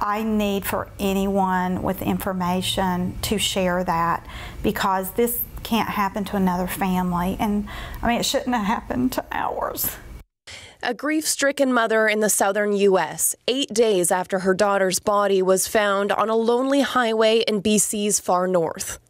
I need for anyone with information to share that because this can't happen to another family. And I mean, it shouldn't have happened to ours. A grief stricken mother in the southern U.S., eight days after her daughter's body was found on a lonely highway in BC's far north.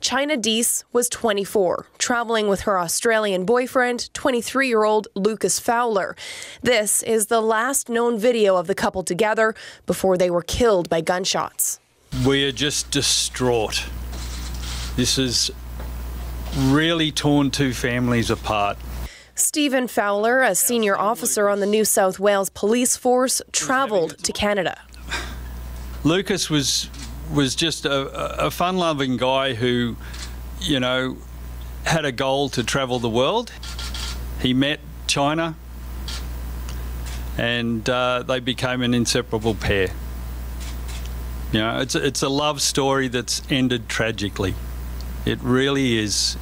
China Deese was 24, traveling with her Australian boyfriend, 23 year old Lucas Fowler. This is the last known video of the couple together before they were killed by gunshots. We are just distraught. This has really torn two families apart. Stephen Fowler, a senior officer on the New South Wales Police Force, travelled to Canada. Lucas was was just a, a fun loving guy who, you know, had a goal to travel the world. He met China and uh, they became an inseparable pair. You know, it's, it's a love story that's ended tragically. It really is.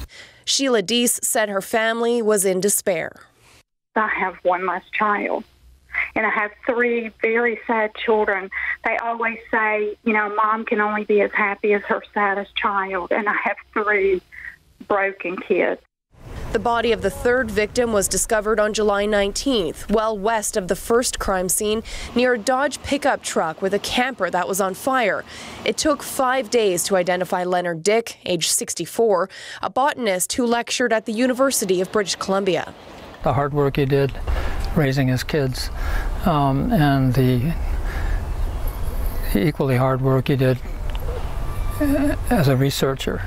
Sheila Deese said her family was in despair. I have one last child and I have three very sad children, they always say, you know, mom can only be as happy as her saddest child. And I have three broken kids. The body of the third victim was discovered on July 19th, well west of the first crime scene, near a Dodge pickup truck with a camper that was on fire. It took five days to identify Leonard Dick, age 64, a botanist who lectured at the University of British Columbia. The hard work he did, raising his kids, um, and the equally hard work he did uh, as a researcher.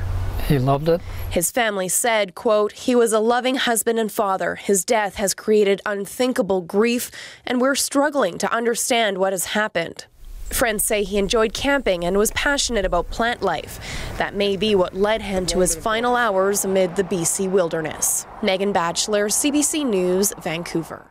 He loved it. His family said, quote, he was a loving husband and father. His death has created unthinkable grief, and we're struggling to understand what has happened. Friends say he enjoyed camping and was passionate about plant life. That may be what led him to his final hours amid the BC wilderness. Megan Batchelor, CBC News, Vancouver.